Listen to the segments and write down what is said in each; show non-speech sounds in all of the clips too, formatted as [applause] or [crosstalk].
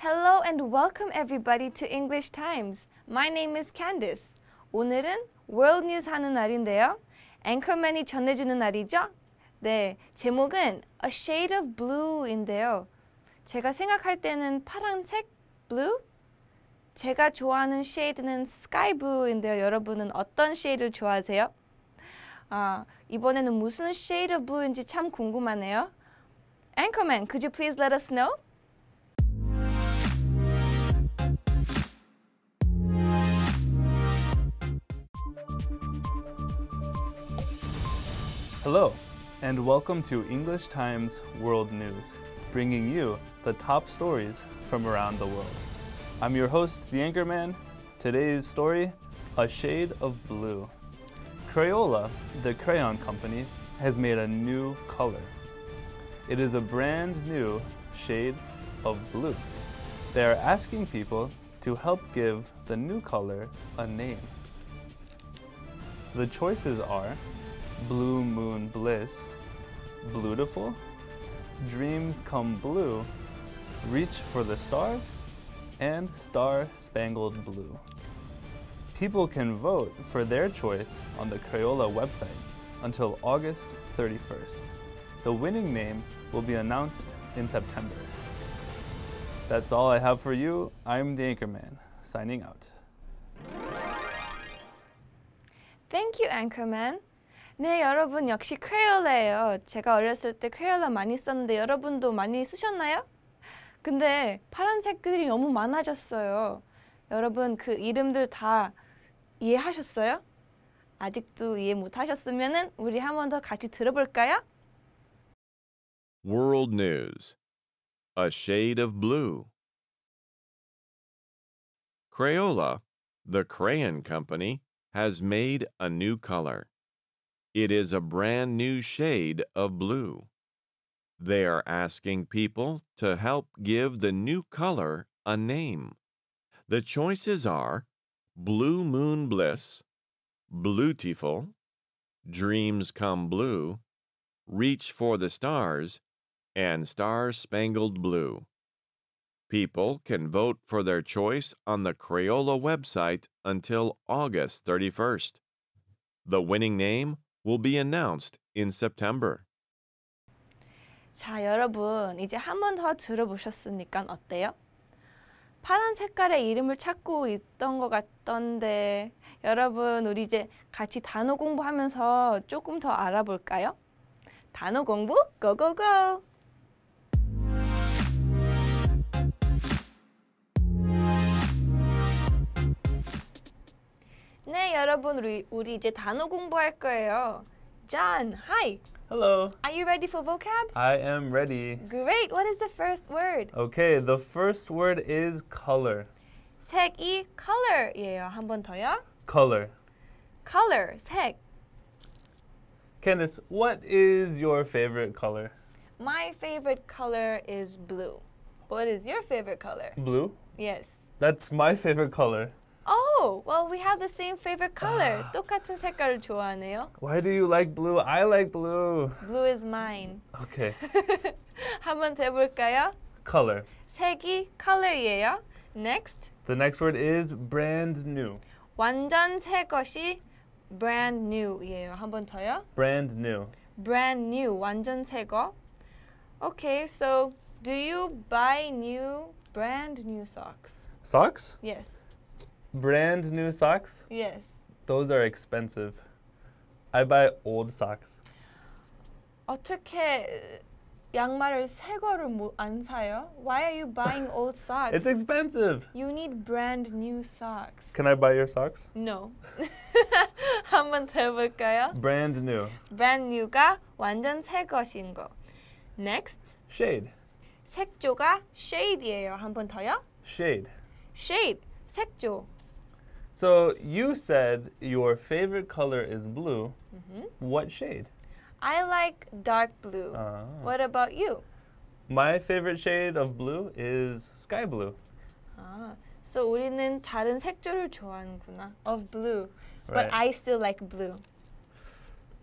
Hello and welcome everybody to English Times. My name is Candice. 오늘은 World News 하는 날인데요. 앵커맨이 전해주는 날이죠? 네, 제목은 A Shade of Blue인데요. 제가 생각할 때는 파란색 blue? 제가 좋아하는 쉐이드는 sky blue인데요. 여러분은 어떤 쉐이드를 좋아하세요? 아, 이번에는 무슨 shade of blue인지 참 궁금하네요. Anchorman, could you please let us know? Hello, and welcome to English Times World News, bringing you the top stories from around the world. I'm your host, The Anchorman. Today's story A Shade of Blue. Crayola, the crayon company, has made a new color. It is a brand new shade of blue. They are asking people to help give the new color a name. The choices are Blue Moon Bliss, Beautiful, Dreams Come Blue, Reach for the Stars, and Star Spangled Blue. People can vote for their choice on the Crayola website until August 31st. The winning name will be announced in September. That's all I have for you. I'm the Anchorman, signing out. Thank you, Anchorman. 네, 여러분 역시 크레올레예요. 제가 어렸을 때 크레올라 많이 썼는데 여러분도 많이 쓰셨나요? 근데 파란색들이 너무 많아졌어요. 여러분 그 이름들 다 이해하셨어요? 아직도 이해 못 하셨으면은 우리 한 번 더 같이 들어볼까요? World News A Shade of Blue Crayola, the crayon company, has made a new color. It is a brand new shade of blue. They are asking people to help give the new color a name. The choices are Blue Moon Bliss, Blutiful, Dreams Come Blue, Reach for the Stars, and Star Spangled Blue. People can vote for their choice on the Crayola website until August 31st. The winning name will be announced in September. 자, 여러분, 이제 한 번 더 들어보셨으니까 어때요? 파란 색깔의 이름을 찾고 있던 것 같던데, 여러분, 우리 이제 같이 단어 공부하면서 조금 더 알아볼까요? 단어 공부, 고고고! 네, 여러분 우리, 우리 이제 단어 공부할 거예요. John, hi. Hello. Are you ready for vocab? I am ready. Great. What is the first word? Okay, the first word is color. 색이 color이에요. 한 번 더요. Color. Color, 색. Candice, what is your favorite color? My favorite color is blue. What is your favorite color? Blue? Yes. That's my favorite color. Oh, well, we have the same favorite color. [sighs] 똑같은 색깔을 좋아하네요. Why do you like blue? I like blue. Blue is mine. Okay. [laughs] 한번 대볼까요? Color. 색이 color이에요. Next. The next word is brand new. 완전 새 것이 brand new예요. 한번 더요. Brand new. Brand new. 완전 새 거. Okay, so do you buy new brand new socks? Socks? Yes. Brand new socks? Yes. Those are expensive. I buy old socks. 어떻게 양말을 새 거를 안 사요? Why are you buying [laughs] old socks? It's expensive. You need brand new socks. Can I buy your socks? No. [laughs] 한번 더 해볼까요? Brand new. Brand new가 완전 새 것인 거. Next. Shade. 색조가 shade예요. 한번 더요? Shade. Shade. 색조. So you said your favorite color is blue. Mm-hmm. What shade? I like dark blue. Uh, what about you? My favorite shade of blue is sky blue. Ah, so 우리는 다른 색조를 좋아하는구나. Of blue. Right. But I still like blue.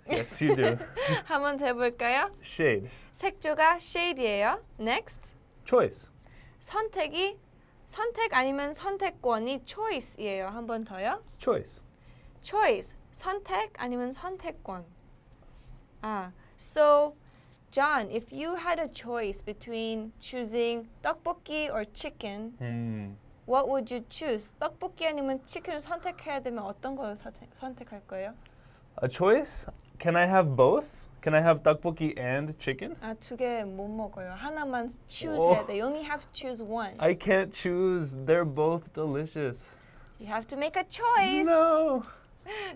Yes, you do. [laughs] 한번 해볼까요? Shade. 색조가 shade예요. Next. Choice. 선택이 선택 아니면 선택권이 choice예요. 한 번 더요. choice. choice. 선택 아니면 선택권. 아, so John, if you had a choice between choosing 떡볶이 or chicken, 음. what would you choose? 떡볶이 아니면 치킨을 선택해야 되면 어떤 걸 선택할 거예요? A choice? Can I have both? Can I have 떡볶이 and chicken? 아, 두개못 먹어요. 하나만 choose 오. 해야 돼. You only have to choose one. I can't choose. They're both delicious. You have to make a choice. No.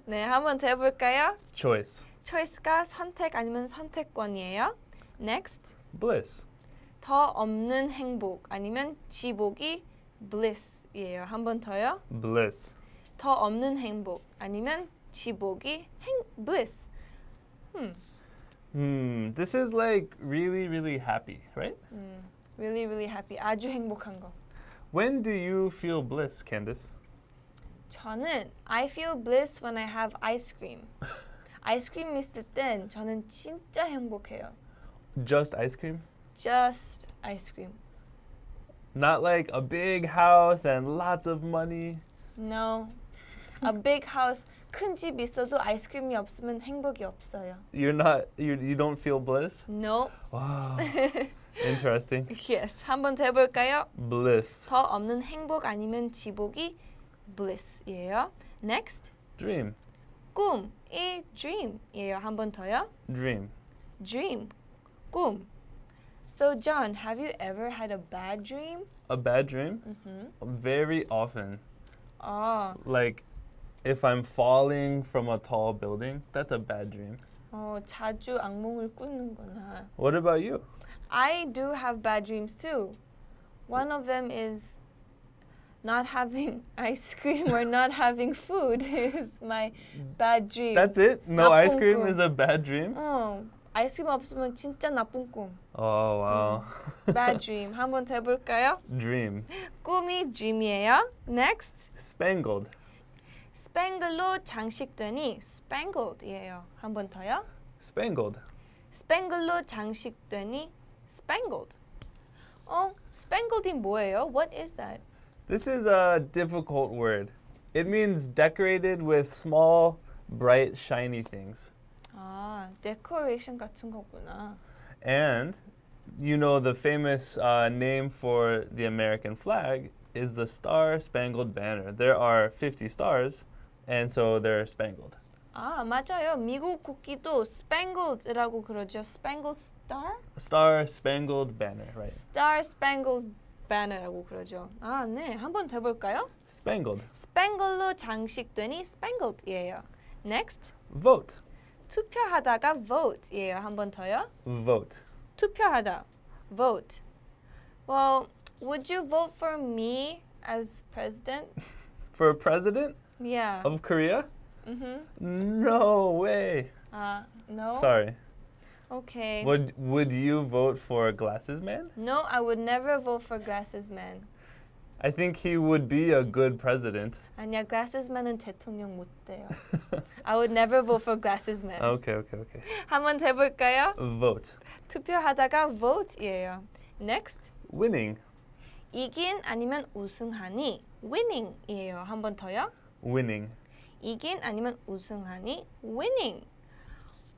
네, 한번 더 해볼까요? Choice. choice가 선택 아니면 선택권이에요. Next, Bliss. 더 없는 행복 아니면 지복이 bliss예요. 한번 더요. Bliss. 더 없는 행복 아니면 지복이 행 bliss. 음. Hmm. this is like really, really happy, right? Hmm, really, really happy. 아주 행복한 거. When do you feel bliss, Candice? 저는 I feel bliss when I have ice cream. [laughs] Ice cream 있을 땐 저는 진짜 행복해요. Just ice cream? Just ice cream. Not like a big house and lots of money. No, a big house, 큰 집 있어도 아이스크림이 없으면 행복이 없어요. You're not you you don't feel bliss? No. Wow. [laughs] Interesting. yes. 한번 더 해볼까요? Bliss. 더 없는 행복 아니면 지복이 bliss예요. Next. Dream. 꿈이 dream이에요. 한번 더요. Dream. Dream. 꿈. So John, have you ever had a bad dream? A bad dream? Mm-hmm. Very often. Oh. Like if I'm falling from a tall building, that's a bad dream. What about you? I do have bad dreams too. One of them is not having [laughs] ice cream or not having food [laughs] is my bad dream. That's it? No ice cream is a bad dream? 어, 아이스크림 없으면 진짜 나쁜 꿈. Oh, wow. bad dream. 한번 더 해볼까요? [laughs] Dream. 꿈이 dream이에요. Next. Spangled. Spangled로 장식되니 spangled이에요. 한번 더요. Spangled. Spangled로 장식되니 spangled. 어, spangled이 뭐예요? What is that? This is a difficult word. It means decorated with small, bright, shiny things. 아, decoration 같은 거구나. And you know the famous uh, name for the American flag is the Star Spangled Banner. There are 50 stars, and so they're spangled. 아 맞아요. 미국 국기도 spangled라고 그러죠. Spangled star? Star spangled banner, right? Star spangled banner라고 그러죠. 아 네, 한번 볼까요? Spangled. Spangled로 장식되니 spangled이에요. Next. Vote. 투표하다가 vote이에요. 한번 더요. Vote. 투표하다. Vote. Well, would you vote for me as president? [laughs] for president? Yeah. Of Korea? Mm-hmm. No way. Uh, no. Sorry. Okay. Would Would you vote for Glasses Man? No, I would never vote for Glasses Man. I think he would be a good president. 아니야, Glasses Man은 대통령 못 돼요. I would never vote for Glasses Man. Okay, okay, okay. 한번 해볼까요? Vote. 투표하다가 vote예요. Next. Winning. 이긴 아니면 우승하니 winning이에요. 한번 더요 winning. 이긴 아니면 우승하니 winning.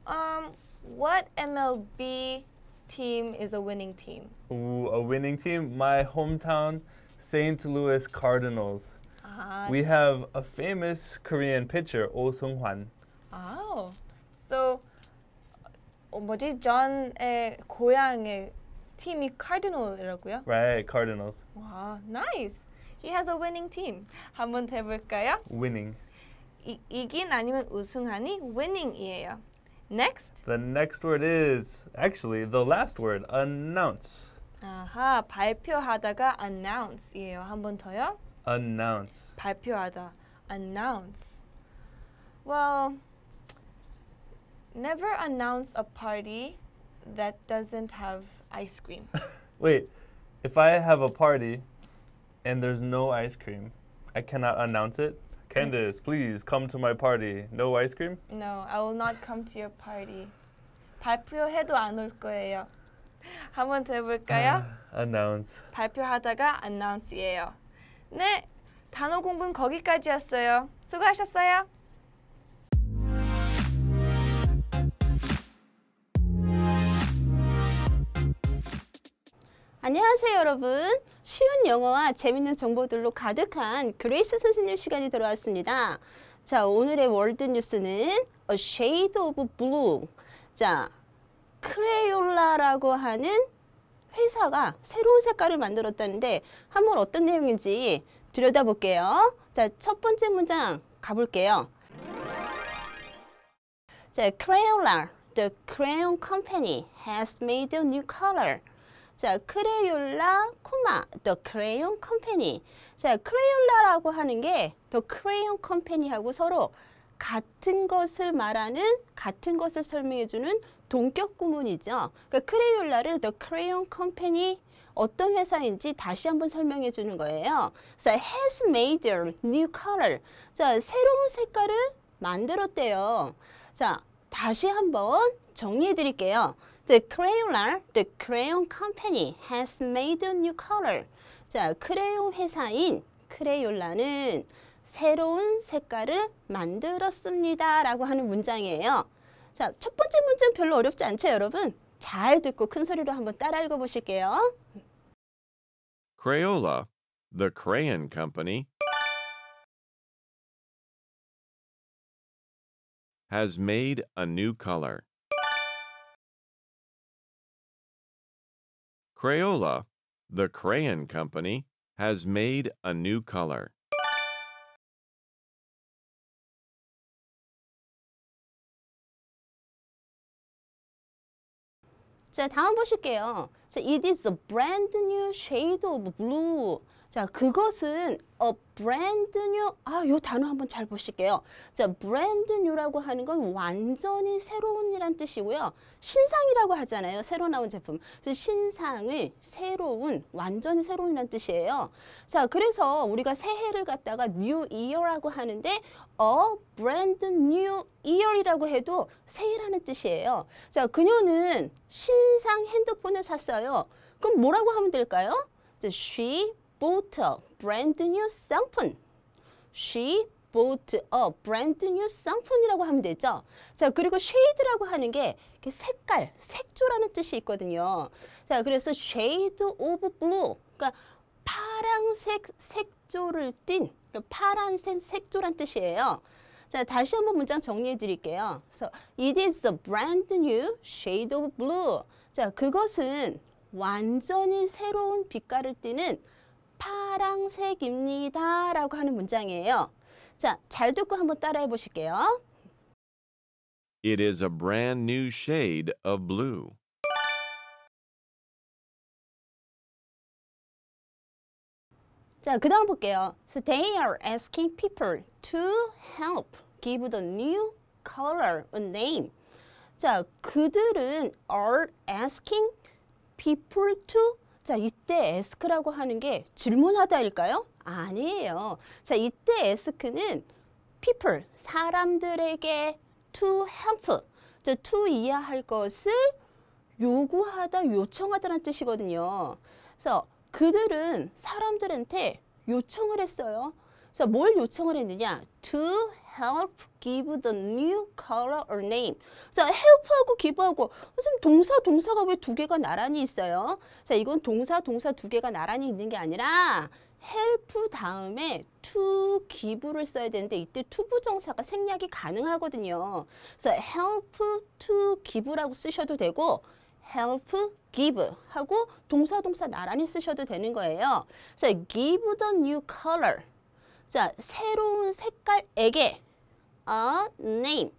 Um, what MLB team is a winning team? Ooh, a winning team. My hometown, St. Louis Cardinals. Ah. We have a famous Korean pitcher, Oh Sung Hwan. Oh, so 어, uh, 뭐지 존의 고향의 팀이 Cardinal이라고요? Right, Cardinals. Wow, nice. He has a winning team. 한번 해볼까요? Winning. 이, 이긴 아니면 우승하니 winning이에요. Next. The next word is actually the last word announce. 아하 발표하다가 announce이에요. 한번 더요. Announce. 발표하다 announce. Well, never announce a party that doesn't have ice cream. [laughs] Wait, if I have a party and there's no ice cream. I cannot announce it. Mm. Candace, please come to my party. No ice cream? No, I will not come to your party. 발표해도 안 올 거예요. 한번 해볼까요? [sighs] announce. 발표하다가 announce예요. 네, 단어 공부는 거기까지였어요. 수고하셨어요. 안녕하세요 여러분 쉬운 영어와 재밌는 정보들로 가득한 그레이스 선생님 시간이 돌아왔습니다 자 오늘의 월드 뉴스는 A Shade of Blue 자 크레올라라고 하는 회사가 새로운 색깔을 만들었다는데 한번 어떤 내용인지 들여다볼게요 자첫 번째 문장 가볼게요 자 크레올라 The crayon company has made a new color 자, 크레율라, 코마, 더 크레용 컴퍼니. 자, 크레율라라고 하는 게 더 크레용 컴퍼니하고 서로 같은 것을 말하는 같은 것을 설명해 주는 동격 구문이죠. 그러니까 크레율라를 더 크레용 컴퍼니 어떤 회사인지 다시 한번 설명해 주는 거예요. 자, has made a new color. 자, 새로운 색깔을 만들었대요. 자, 다시 한번 정리해 드릴게요. The Crayola, the crayon company has made a new color. 자, 크레용 회사인 크레욜라는 새로운 색깔을 만들었습니다. 라고 하는 문장이에요. 자, 첫 번째 문장 별로 어렵지 않죠, 여러분? 잘 듣고 큰 소리로 한번 따라 읽어 보실게요. Crayola, the crayon company, has made a new color. Crayola, the crayon company, has made a new color. 자, 다음 보실게요. So it is a brand new shade of blue. 자, 그것은 a brand new. 아, 요 단어 한번 잘 보실게요. 자, brand new라고 하는 건 완전히 새로운이란 뜻이고요. 신상이라고 하잖아요. 새로 나온 제품. 그래서 신상을 새로운, 완전히 새로운이란 뜻이에요. 자, 그래서 우리가 새해를 갖다가 new year라고 하는데 a brand new year이라고 해도 새해라는 뜻이에요. 자, 그녀는 신상 핸드폰을 샀어요. 그럼 뭐라고 하면 될까요? She bought a brand new 쌍폰. She bought a brand new 쌍폰이라고 하면 되죠. 자, 그리고 shade라고 하는 게 색깔, 색조라는 뜻이 있거든요. 자, 그래서 shade of blue. 그러니까 파란색 색조를 띤 그러니까 파란색 색조란 뜻이에요. 자, 다시 한번 문장 정리해 드릴게요. 그래서 it is a brand new shade of blue. 자, 그것은 완전히 새로운 빛깔을 띠는 파랑색입니다. 라고 하는 문장이에요. 자, 잘 듣고 한번 따라해 보실게요. It is a brand new shade of blue. 자, 그 다음 볼게요. So they are asking people to help give the new color a name. 자, 그들은 are asking people to 자, 이때 ask라고 하는 게 질문하다일까요? 아니에요. 자, 이때 ask는 people, 사람들에게 to help, 자, to 이하할 것을 요구하다, 요청하다라는 뜻이거든요. 그래서 그들은 사람들한테 요청을 했어요. 그래서 뭘 요청을 했느냐? to help give the new color or name. 자, help하고 give하고 지금 동사 동사가 왜 두 개가 나란히 있어요? 자, 이건 동사 동사 두 개가 나란히 있는 게 아니라 help 다음에 to give를 써야 되는데 이때 to 부정사가 생략이 가능하거든요. 그래서 help to give라고 쓰셔도 되고 help, give 하고 동사 동사 나란히 쓰셔도 되는 거예요. 그래서 give the new color 자, 새로운 색깔에게 a name.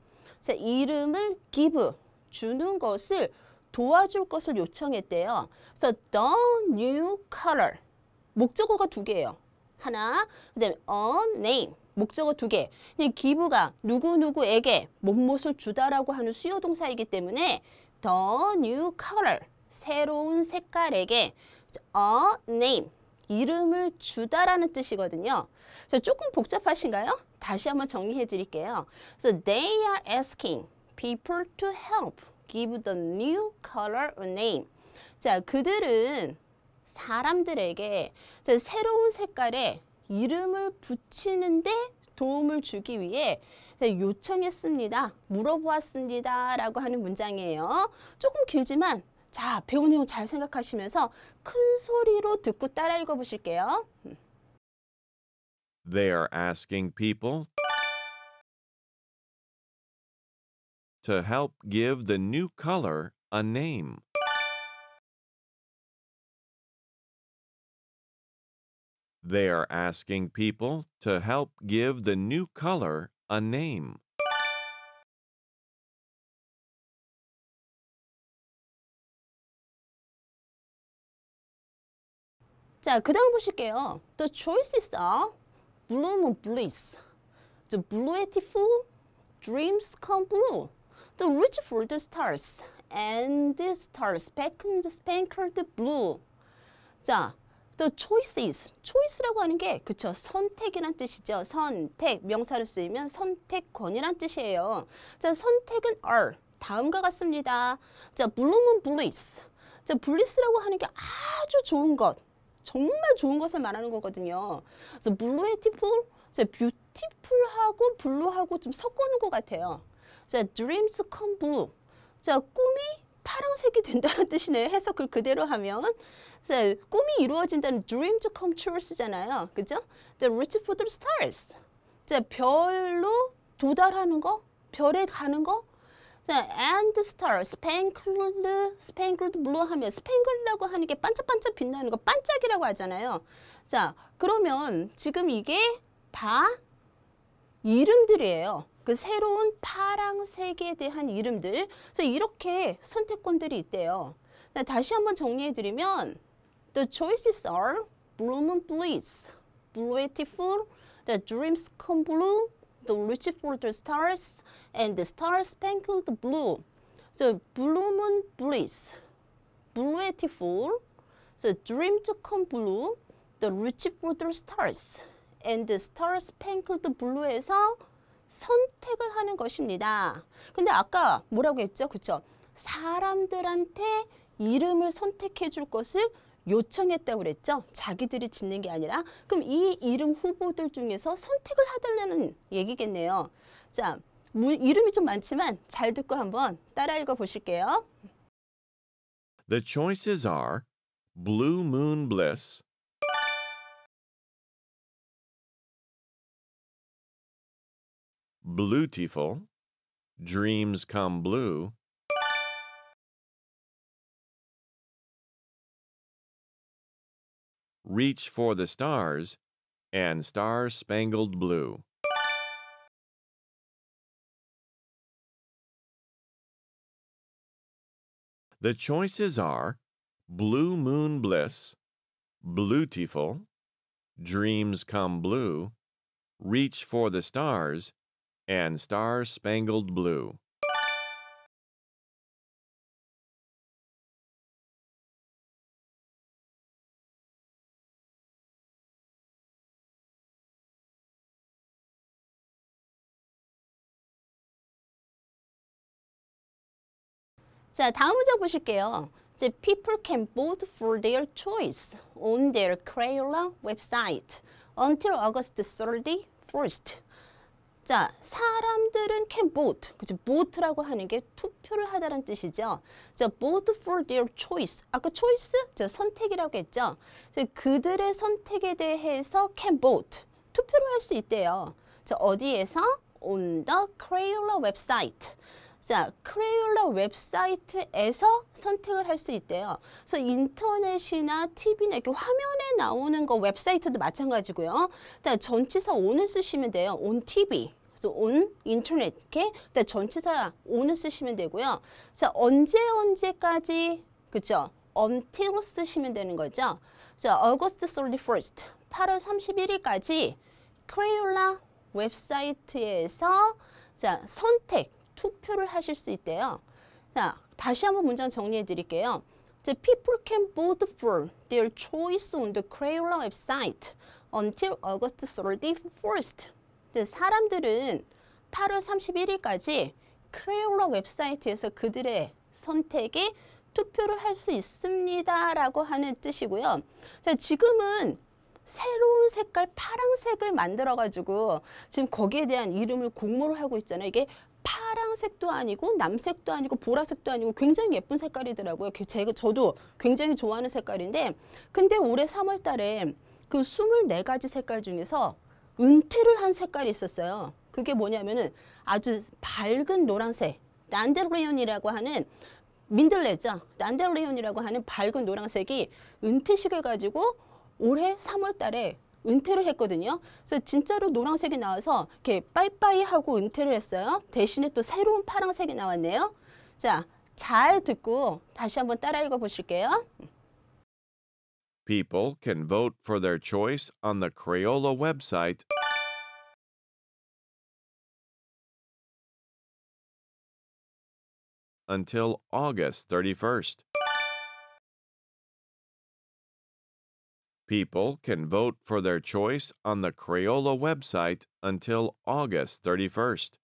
자, 이름을 give, 주는 것을 도와줄 것을 요청했대요. 그래 the new color. 목적어가 두 개예요. 하나, 그 다음에 a name. 목적어 두 개. 기부가 누구누구에게 못못을 주다라고 하는 수요 동사이기 때문에 the new color, 새로운 색깔에게 a name, 이름을 주다라는 뜻이거든요. 자, 조금 복잡하신가요? 다시 한번 정리해 드릴게요. 그래서 they are asking people to help give the new color a name. 자, 그들은 사람들에게 새로운 색깔에 이름을 붙이는데 도움을 주기 위해 요청했습니다. 물어보았습니다. 라고 하는 문장이에요. 조금 길지만 자, 잘 생각하시면서 큰 소리로 듣고 따라 읽어 보실게요. They are asking people to help give the new color a name. They are asking people to help give the new color a name. 자, 그 다음 보실게요. The choices are blue moon bliss, the beautiful dreams come blue, the reach for the stars, and the stars speckled, speckled blue. 자, the choices, choice라고 하는 게 그쵸 선택이란 뜻이죠. 선택 명사를 쓰이면 선택권이란 뜻이에요. 자, 선택은 are 다음과 같습니다. 자, 블루문 블리스. 자, 블리스라고 하는 게 아주 좋은 것. 정말 좋은 것을 말하는 거거든요. 그래서 블루의 티풀, 뷰티풀하고 블루하고 좀 섞어놓은 것 같아요. 자, dreams come blue. 자, 꿈이 파란색이 된다는 [laughs] 뜻이네요. 해석을 그대로 하면. 자, 꿈이 이루어진다는 dream to come true잖아요. 그죠? The reach for the stars. 자, 별로 도달하는 거, 별에 가는 거, and star, spangled, spangled blue 하면 spangled라고 하는 게 반짝반짝 빛나는 거 반짝이라고 하잖아요. 자, 그러면 지금 이게 다 이름들이에요. 그 새로운 파랑색에 대한 이름들. 그래서 이렇게 선택권들이 있대요. 다시 한번 정리해드리면 The choices are Bloom and Bliss, Beautiful, The Dreams Come Blue, the reach for the stars and the star-spangled blue. The blue moon breeze, beautiful. The dream to come blue, the reach for the stars and the star-spangled blue에서 선택을 하는 것입니다. 근데 아까 뭐라고 했죠? 그쵸? 사람들한테 이름을 선택해 줄 것을 요청했다고 그랬죠. 자기들이 짓는 게 아니라 그럼 이 이름 후보들 중에서 선택을 하달라는 얘기겠네요. 자, 무, 이름이 좀 많지만 잘 듣고 한번 따라 읽어 보실게요. The choices are Blue Moon Bliss, Blutiful, Dreams Come Blue, Reach for the Stars, and Star Spangled Blue. The choices are Blue Moon Bliss, Blutiful, Dreams Come Blue, Reach for the Stars, and Star Spangled Blue. 자, 다음 문장 보실게요. 이제 people can vote for their choice on their Crayola website until August 31st. 자, 사람들은 can vote. 그죠? vote라고 하는 게 투표를 하다라는 뜻이죠. 자, vote for their choice. 아까 choice? 저 선택이라고 했죠. 자, 그들의 선택에 대해서 can vote. 투표를 할 수 있대요. 자, 어디에서? on the Crayola website. 자, 크레올라 웹사이트에서 선택을 할 수 있대요. 그래서 인터넷이나 TV나 이렇게 화면에 나오는 거 웹사이트도 마찬가지고요. 일단 전치사 오을 쓰시면 돼요. 온 TV. 온 인터넷 이렇게 일단 전치사 오을 쓰시면 되고요. 자 언제 언제까지 그죠? until 쓰시면 되는 거죠. 자 August 31st 8월 31일까지 크레올라 웹사이트에서 자 선택 투표를 하실 수 있대요. 자, 다시 한번 문장 정리해 드릴게요. The people can vote for their choice on the Crayola website until August 31st. 사람들은 8월 31일까지 크레올라 웹사이트에서 그들의 선택에 투표를 할 수 있습니다라고 하는 뜻이고요. 자, 지금은 새로운 색깔 파랑색을 만들어 가지고 지금 거기에 대한 이름을 공모를 하고 있잖아요. 이게 파랑색도 아니고 남색도 아니고 보라색도 아니고 굉장히 예쁜 색깔이더라고요. 그 제가 저도 굉장히 좋아하는 색깔인데 근데 올해 3월 달에 그 24가지 색깔 중에서 은퇴를 한 색깔이 있었어요. 그게 뭐냐면은 아주 밝은 노란색 난데레온이라고 하는 민들레죠. 난데레온이라고 하는 밝은 노란색이 은퇴식을 가지고 올해 3월 달에 은퇴를 했거든요. 그래서 진짜로 노란색이 나와서 이렇게 빠이빠이 하고 은퇴를 했어요. 대신에 또 새로운 파란색이 나왔네요. 자, 잘 듣고 다시 한번 따라 읽어 보실게요. People can vote for their choice on the Crayola website. until August 31st. People can vote for their choice on the Crayola website until August 31st.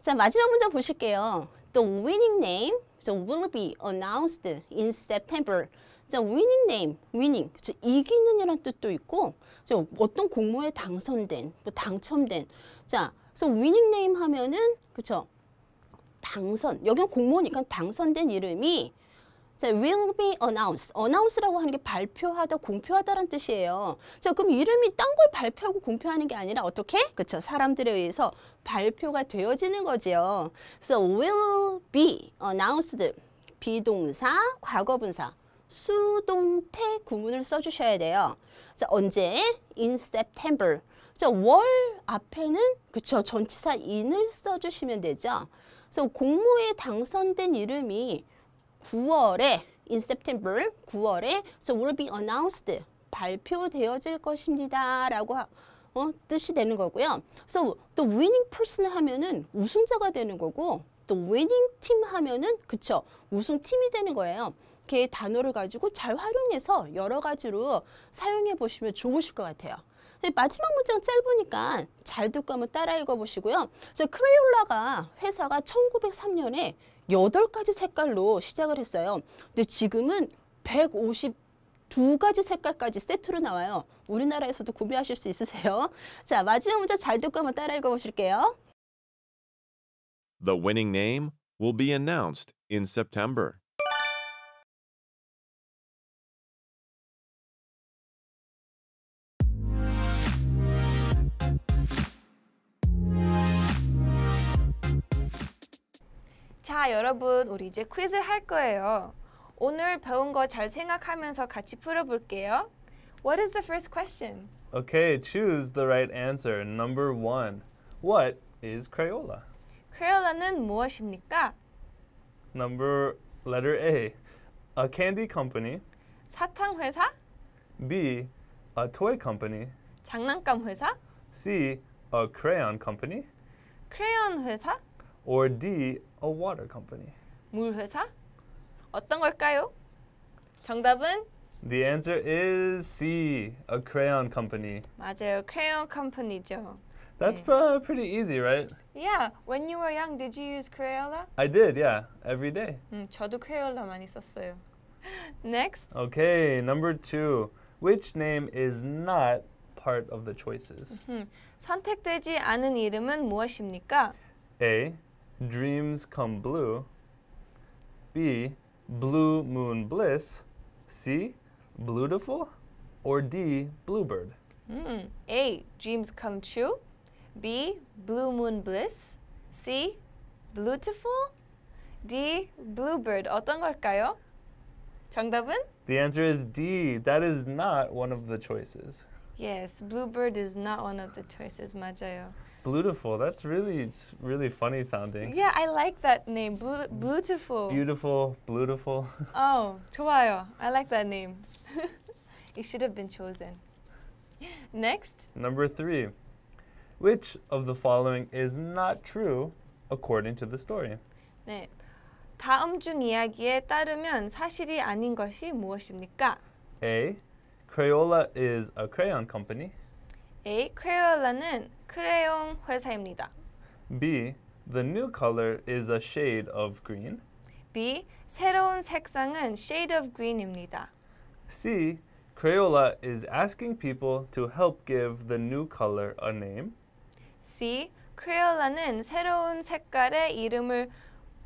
자, 마지막 문장 보실게요. The winning name so will be announced in September. The winning name, winning. 저 이기는 이란 뜻도 있고, 저 어떤 공모에 당선된, 뭐 당첨된. 자, 그래서 위닝네임 하면은 그쵸 당선 여기는 공무니까 당선된 이름이 자, will be announced. announce라고 하는 게 발표하다, 공표하다라는 뜻이에요. 자, 그럼 이름이 딴 걸 발표하고 공표하는 게 아니라 어떻게? 그쵸. 사람들에 의해서 발표가 되어지는 거지요. 그래서 will be announced. 비동사, 과거분사. 수동태 구문을 써주셔야 돼요. 자, 언제? in September. 자, 월 앞에는 그쵸 전치사 인을 써주시면 되죠. 그래서 공모에 당선된 이름이 9월에 in September 9월에 so will be announced 발표되어질 것입니다 라고 어, 뜻이 되는 거고요. 그래서 또 winning person 하면은 우승자가 되는 거고 또 winning team 하면은 그쵸 우승팀이 되는 거예요. 그 단어를 가지고 잘 활용해서 여러 가지로 사용해 보시면 좋으실 것 같아요. 네, 마지막 문장 짧으니까 잘 듣고 한번 따라 읽어보시고요. 그래서 크레올라가 회사가 1903년에 8가지 색깔로 시작을 했어요. 근데 지금은 150가지 색깔까지 세트로 나와요. 우리나라에서도 구매하실 수 있으세요. [laughs] 자, 마지막 문장 잘 듣고 한번 따라 읽어보실게요. The winning name will be announced in September. 자, 여러분, 우리 이제 퀴즈 할 거예요. 오늘 배운 거 잘 생각하면서 같이 풀어볼게요. What is the first question? Okay, choose the right answer. Number one. What is Crayola? 크레올라는 무엇입니까? Number letter A. A candy company. 사탕 회사? B. A toy company. 장난감 회사? C. A crayon company. 크레용 회사? Or D, a water company? 물 회사? 어떤 걸까요? 정답은 The answer is C, a crayon company. 맞아요. Crayon company죠. That's 네. uh, pretty easy, right? Yeah. When you were young, did you use Crayola? I did, yeah. Every day. 음, 저도 저도 많이 썼어요. [laughs] Next. Okay, number two. Which name is not part of the choices? 선택되지 않은 이름은 무엇입니까? A. Dreams Come Blue, B, Blue Moon Bliss, C, Beautiful, or D, Bluebird? Mm. A, Dreams Come True, B, Blue Moon Bliss, C, Beautiful, D, Bluebird. 어떤 걸까요? 정답은? The answer is D. That is not one of the choices. Yes, Bluebird is not one of the choices. 맞아요. Beautiful. That's really it's really funny sounding. Yeah, I like that name. beautiful. Beautiful, beautiful. [laughs] Oh, 좋아요. I like that name. [laughs] it should have been chosen. Next. Number 3. Which of the following is not true according to the story? 네. 다음 중 이야기에 따르면 사실이 아닌 것이 무엇입니까? A. Crayola is a crayon company. A. 크레올라는 크레용 회사입니다. B. The new color is a shade of green. B. 새로운 색상은 shade of green입니다. C. Crayola is asking people to help give the new color a name. C. Crayola는 새로운 색깔의 이름을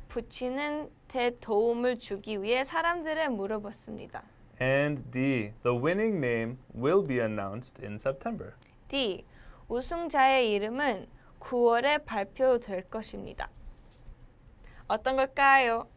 붙이는 데 도움을 주기 위해 사람들을 물어봤습니다. And D. The winning name will be announced in September. D. 우승자의 이름은 9월에 발표될 것입니다. 어떤 걸까요?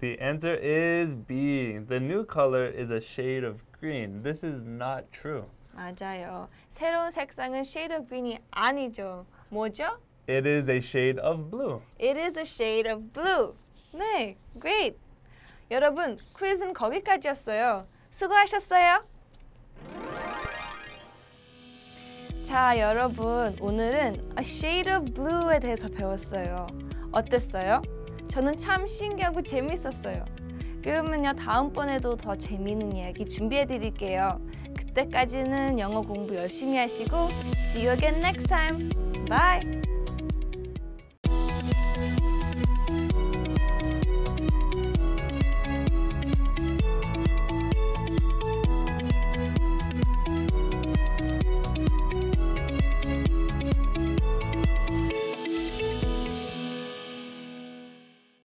The answer is B. The new color is a shade of green. This is not true. 맞아요. 새로운 색상은 shade of green이 아니죠. 뭐죠? It is a shade of blue. It is a shade of blue. 네, great. 여러분, 퀴즈는 거기까지였어요. 수고하셨어요. 자 여러분 오늘은 A Shade of Blue에 대해서 배웠어요 어땠어요? 저는 참 신기하고 재밌었어요 그러면요 다음번에도 더 재미있는 이야기 준비해 드릴게요 그때까지는 영어 공부 열심히 하시고 See you again next time Bye